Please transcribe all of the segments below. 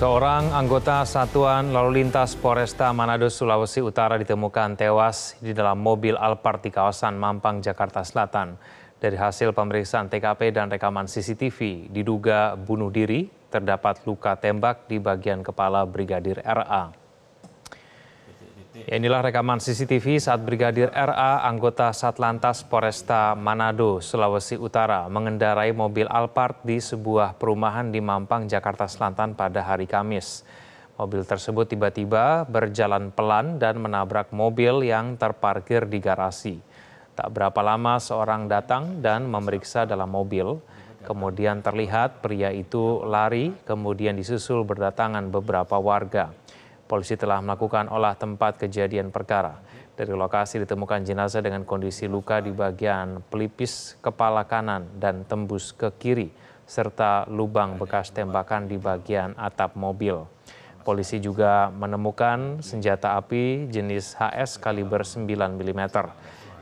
Seorang anggota Satuan Lalu Lintas Polresta Manado, Sulawesi Utara ditemukan tewas di dalam mobil Alphard di kawasan Mampang, Jakarta Selatan. Dari hasil pemeriksaan TKP dan rekaman CCTV, diduga bunuh diri, terdapat luka tembak di bagian kepala Brigadir RA. Ya, inilah rekaman CCTV saat Brigadir RA anggota Satlantas Poresta Manado, Sulawesi Utara mengendarai mobil Alphard di sebuah perumahan di Mampang, Jakarta Selatan pada hari Kamis. Mobil tersebut tiba-tiba berjalan pelan dan menabrak mobil yang terparkir di garasi. Tak berapa lama seorang datang dan memeriksa dalam mobil. Kemudian terlihat pria itu lari, kemudian disusul berdatangan beberapa warga. Polisi telah melakukan olah tempat kejadian perkara. Dari lokasi ditemukan jenazah dengan kondisi luka di bagian pelipis kepala kanan dan tembus ke kiri, serta lubang bekas tembakan di bagian atap mobil. Polisi juga menemukan senjata api jenis HS kaliber 9 mm.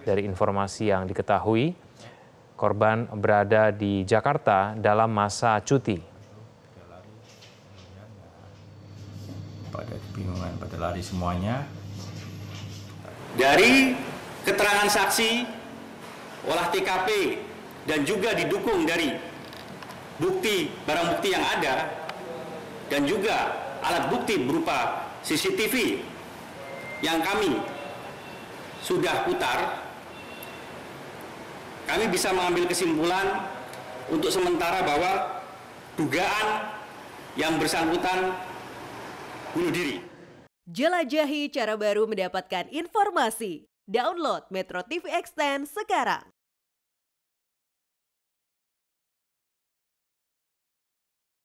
Dari informasi yang diketahui, korban berada di Jakarta dalam masa cuti kebingungan pada lari semuanya. Dari keterangan saksi, olah TKP, dan juga didukung dari bukti barang bukti yang ada dan juga alat bukti berupa CCTV yang kami sudah putar kami bisa mengambil kesimpulan untuk sementara bahwa dugaan yang bersangkutan bunuh diri. Jelajahi cara baru mendapatkan informasi. Download Metro TV Extend sekarang.